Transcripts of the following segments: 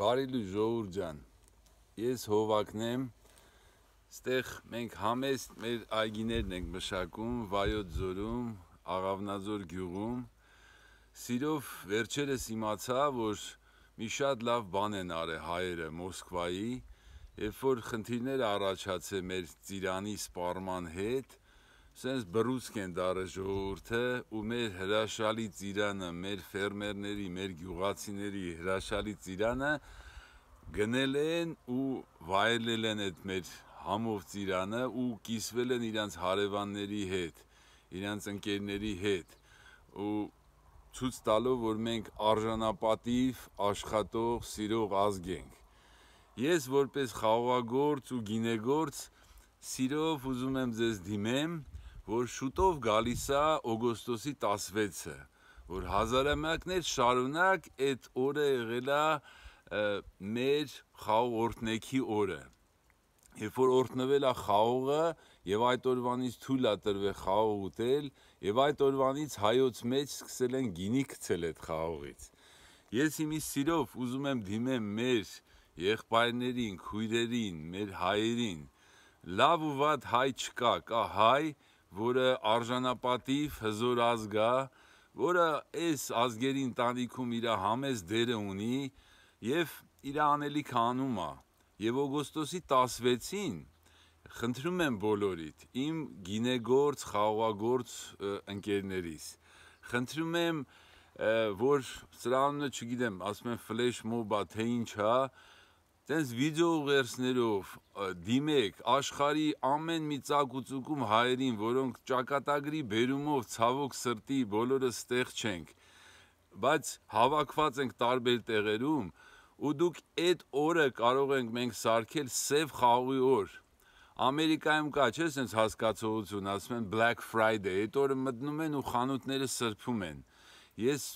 Բարիլու ժողուր ջան, ես հովակն եմ, ստեղ մենք համեստ մեր այգիներն ենք մշակում, վայոց զորում, աղավնազոր գյուղում, սիրով վերջերս իմացա, որ մի շատ լավ բան են արե հայերը Մոսկվայի, երբ որ խնդիրներ առաջացե մեր ծիրանի սպարման հետ, սենց բռուցք են դարը ժողովուրդը ու մեր հրաշալի ծիրանը, մեր ֆերմերների, մեր գյուղացիների հրաշալի ծիրանը գնել են ու վայելել են այդ մեր համով ծիրանը ու կիսվել են իրանց հարևանների հետ, իրանց ընկերների հետ ու ցույց տալով, որ մենք արժանապատիվ, աշխատող, սիրող ազգ ենք։ Ես որպես խաղաղագործ ու գինեգործ սիրով ուզում եմ ձեզ դիմեմ որ շուտով գալիս է օգոստոսի 16-ը, որ հազարամյակներ շարունակ այդ օրը եղել է մեր խաղ օրտնեքի օրը։ Երբ որ օրտնվել է խաղողը եւ այդ օրվանից թույլ է տրվել խաղող ուտել եւ այդ օրվանից հայոց մեջ սկսել են գինի գցել այդ խաղողից։ Ես իմի սիրով ուզում եմ դիմեմ մեր եղբայրներին, քույրերին, մեր հայերին։ Լավ ու վատ հայ չկա, կա հայ, որը արժանապատիվ հզոր ազգ է, որը այս ազգերի ընտանիքում իր համես դերը ունի եւ իր անելիքը անում է։ Եվ օգոստոսի 16-ին խնդրում եմ բոլորիդ, իմ գինեգործ, խաղաղագործ ընկերներից, խնդրում եմ որ սրանունը չգիտեմ, ասում են ֆլեշ մոբա թե ինչ է, տենց վիդեո ուղերձներով դիմեք աշխարի ամեն մի ցակուցուկում հայերին, որոնք ճակատագրի բերումով ցավոք սրտի բոլորը ստեղ չենք, բայց հավաքված ենք տարբեր տեղերում ու դուք այդ օրը կարող ենք մենք սարքել սև խաղի օր։ Ամերիկայում կա, չէ՞, sense հասկացողություն, ասում են Black Friday, այդ օրը մտնում են ու խանութները սրբում են։ Ես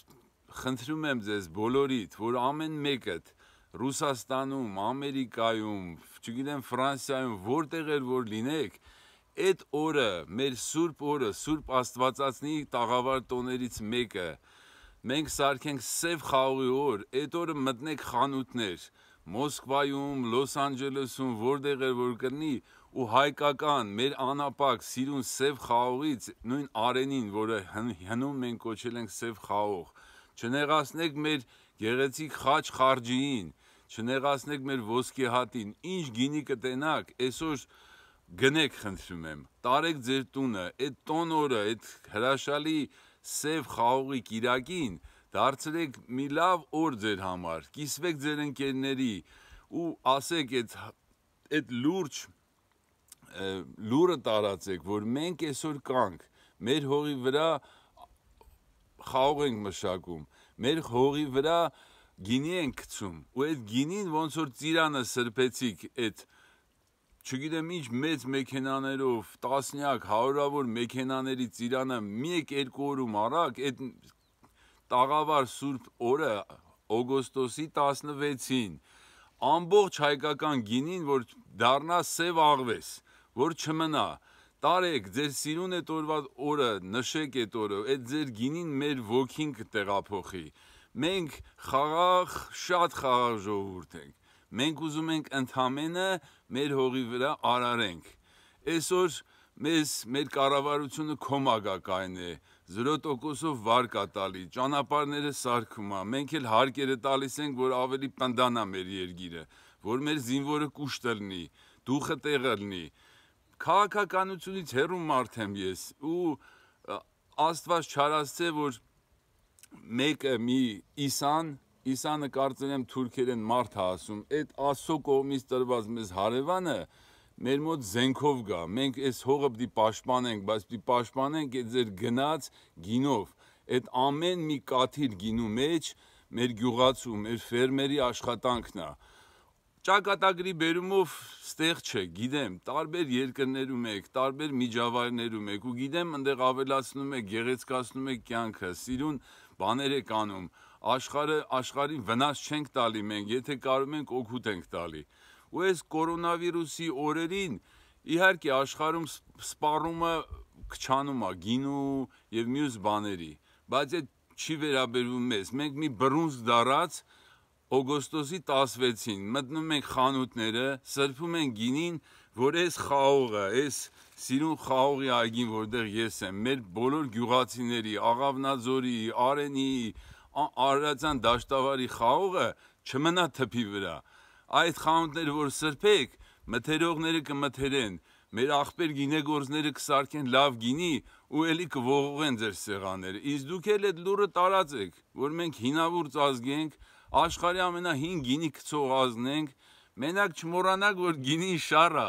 խնդրում եմ ձեզ բոլորիդ, որ ամեն մեկդ Ռուսաստանում, Ամերիկայում, չգիտեմ Ֆրանսիայում, որտեղ էլ որ լինեք, այդ օրը, մեր Սուրբ օրը, Սուրբ Աստվածածնի տաղավար տոներից մեկը, մենք սարքենք սև խաղողի օր, այդ օրը մտնեք խանութներ, Մոսկվայում, Լոս Անջելեսում, որտեղ էլ որ կնի, ու հայկական մեր անապակ սիրուն սև խաղողից նույն արենին, որը հնում մենք կոչել ենք սև խաղող, չնեղացնեք մեր գեղեցիկ խաչ խարջիին, խա չնեղացնեք մեր ոսկե հատին, ինչ գինի կտենակ, այսօր գնեք խնդրում եմ, տարեք ձեր տունը, այդ տոնորը, այդ հրաշալի սև խաղողի կիրակին, դարձրեք մի լավ օր ձեր համար, կիսվեք ձեր ընկերների ու ասեք այդ այդ լուրջ լուրը տարածեք, որ մենք այսօր կանք, մեր հողի վրա խաղող ենք մշակում, մեր հողի վրա գինի են գցում ու այդ գինին ոնց որ ծիրանը սրբեցիք այդ չգիտեմ ինչ մեծ մեքենաներով տասնյակ հարյուրավոր մեքենաների ծիրանը մեկ երկու օրում առակ այդ տաղավար սուրբ օրը օգոստոսի 16-ին ամբողջ հայկական գինին որ դառնա սև աղվես որ չմնա տարեք ձեր սիրուն է տորված օրը նշեք այդ օրը այդ ձեր գինին մեր ոգին կտեղափոխի որ Մենք խաղաղ, շատ խաղաղ ժողովուրդ ենք։ Մենք ուզում ենք ընդամենը մեր հողի վրա արարենք։ Այսօր մեզ մեր կառավարությունը կոմագակայն է 0%-ով վար կա տալի, ճանապարհները սարքում է։ Մենք էլ հարկերը տալիս ենք, որ ավելի պնդանա մեր երկիրը, որ մեր զինվորը կուշտ լինի, դուխը տեղը լինի։ Քաղաքականությունից հեռու մարդ եմ ես ու Աստված չարացե, որ մեկը մի Իսան, Իսանը կարծեն եմ թուրքերեն մարդ է հա ասում, այդ Աստծո կողմից տրված մեզ հարևանը մեր մոտ զենքով գա։ Մենք այս հողը պիտի պաշտպանենք, բայց պիտի պաշտպանենք այդ ձեր գնած գինով, այդ ամեն մի կաթիլ գինու մեջ մեր գյուղացու, մեր ֆերմերի աշխատանքն է ճակատագրի բերումով ստեղ չէ, գիտեմ, տարբեր երկրներում եք, տարբեր միջավայրներում եք ու գիտեմ, այնտեղ ավելացնում եք, գեղեցկացնում եք կյանքը, սիրուն բաներ եք անում, աշխարհը աշխարհին վնաս չենք տալի մենք, եթե կարող ենք օգուտ ենք տալի։ Ու այս կորոնավիրուսի օրերին իհարկե աշխարհում սպառումը քչանում է գինու եւ մյուս բաների, բայց այդ չի վերաբերվում մեզ։ Մենք մի բռունց դարած օգոստոսի 16-ին մտնում ենք խանութները, սրբում են գինին, որ այս խաղողը, այս սիրուն խաղողի այգին, որտեղ ես եմ, մեր բոլոր գյուղացիների, Աղավնաձորի, Արենի, Արարատյան դաշտավարի խաղողը չմնա թփի վրա։ Այդ խանութները, որ սրբեք, մթերողները կմթերեն, մեր աղբեր գինեգործները կսարքեն լավ գինի ու էլի կողողեն ձեր սեղանները։ Իսկ դուք էլ այդ լուրը տարածեք, որ մենք հինավուրց ազգ ենք, աշխարհի ամենահին գինի գցող ազն ենք, մենակ չմոռանաք, որ գինին շառը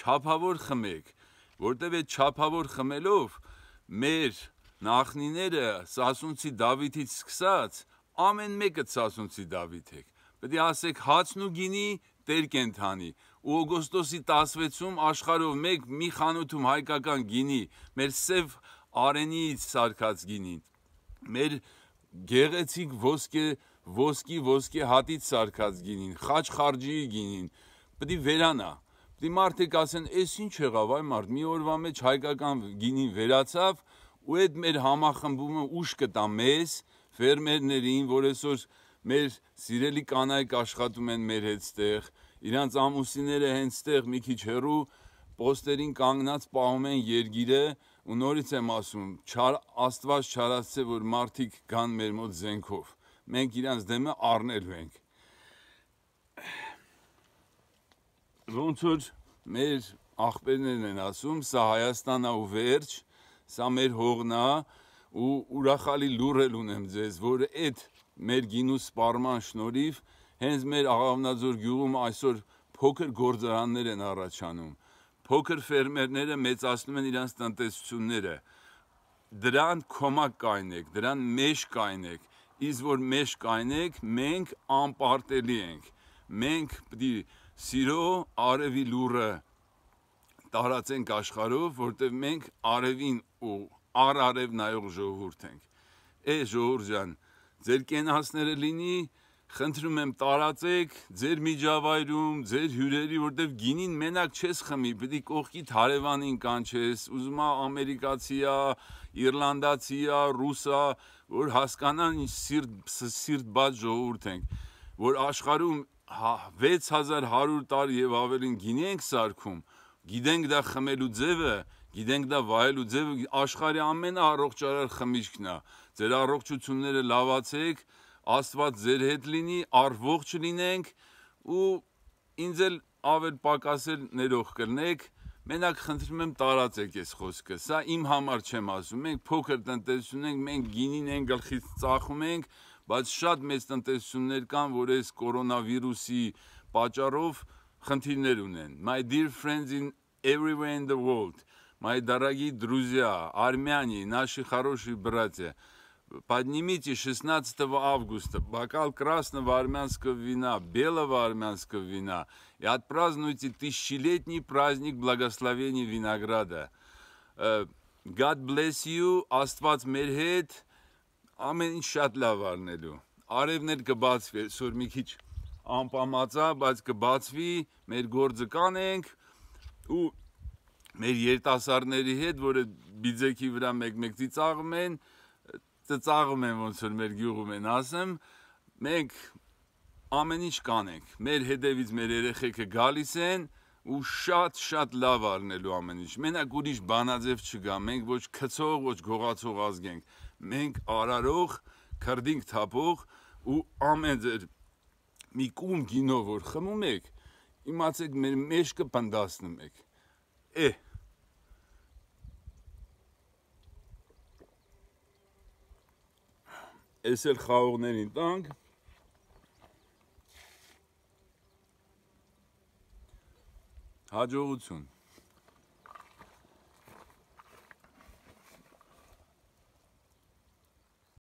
չափավոր խմեք, որտեվ այդ չափավոր խմելով մեր նախնիները Սասունցի Դավիթից սկսած ամեն մեկը Սասունցի Դավիթ է։ Պետք է ասեք հացն ու գինի Տեր կենթանի ու օգոստոսի 16-ում աշխարհով մեկ մի խանութում հայկական գինի, մեր սև արենից սարկած գինին, մեր գեղեցիկ ոսկե ոսկի ոսկի հատից սարկած գինին, խաչ խարջի գինին, պետք է վերանա։ Պետք է մարդիկ ասեն, «Էս ինչ եղավ, այ մարդ, մի օրվա մեջ հայկական գինին վերացավ» ու այդ մեր համախմբումը ուշ կտա մեզ, ֆերմերներին, որ այսօր մեր սիրելի կանայք աշխատում են մեր հետ ստեղ, իրանց ամուսինները հենց ստեղ մի քիչ հեռու պոստերին կանգնած պահում են երգիրը, ու նորից եմ ասում, չար, Աստված չարացե, որ մարդիկ գան մեր մոտ զենքով մենք իրանց դեմը առնելու ենք։ Ոնց որ մեր աղբերներն են ասում, սա Հայաստանն է ու վերջ, սա մեր հողն է ու ուրախալի լուրել ունեմ ձեզ, որ այդ մեր գինու սպառման շնորհիվ հենց մեր աղավնաձոր գյուղում այսօր փոքր գործարաններ են առաջանում։ Փոքր ֆերմերները մեծացնում են իրենց տնտեսությունները։ Դրան կոմակ կայնեք, դրան մեջ կայնեք, իսկ որ մեջ կայնեք, մենք անպարտելի ենք։ Մենք պետք է սիրո արևի լուրը տարածենք աշխարհով, որտեղ մենք արևին ու առ արև նայող ժողովուրդ ենք։ Է ժողովուրդ ջան, ձեր կենացները լինի, խնդրում եմ տարածեք ձեր միջավայրում, ձեր հյուրերի, որտեվ գինին մենակ չես խմի, պետք է կողքիդ հարևանին կանչես, ուզում է ամերիկացիա, իռլանդացիա, ռուսա, որ հասկանան սիրտ սիրտ բաց ժողովուրդ ենք, որ աշխարհում 6100 հա, տարի եւ ավելին գինի ենք սարքում, գիտենք դա խմելու ձևը, գիտենք դա վայելու ձևը, աշխարհի ամենաառողջարար խմիչքն է։ Ձեր առողջությունները լավացեք, Աստված ձեր հետ լինի, առողջ լինենք ու ինձ էլ ավել պակասել ներող կլնեք։ Մենակ խնդրում եմ տարածեք այս խոսքը։ Սա իմ համար չեմ ասում։ Մենք փոքր տնտեսություն ենք, մենք գինին են գլխից ծախում ենք, բայց շատ մեծ տնտեսություններ կան, որ այս կորոնավիրուսի պատճառով խնդիրներ ունեն։ My dear friends in everywhere in the world, мои дорогие друзья, армяне, наши хорошие братья, Поднимите 16 августа бокал красного армянского вина, белого армянского вина и отпразднуйте тысячелетний праздник благословения винограда. Э, God bless you, Աստված մեր հետ, ամեն ինչ շատ լավ արնելու։ Արևներ կբացվի, այսօր մի քիչ անպամածա, բայց կբացվի, մեր գործը կանենք ու մեր երիտասարդների հետ, որը բիձեքի վրա մեկ-մեկտի ծաղում են, մեկ ծծաղում եմ ոնց որ մեր գյուղում են ասեմ, մենք ամեն ինչ կանենք։ Մեր հետևից մեր երեխեքը գալիս են ու շատ-շատ լավ առնելու ամեն ինչ։ Մենակ ուրիշ բանաձև չկա։ Մենք ոչ քցող, ոչ գողացող ազգ ենք։ Մենք արարող, քրդինք թափող ու ամեն ձեր մի կում գինով որ խմում եք, իմացեք մեր մեջքը պնդասնում եք։ Է, Էս էլ խաղողներին տանք։ Հաջողություն։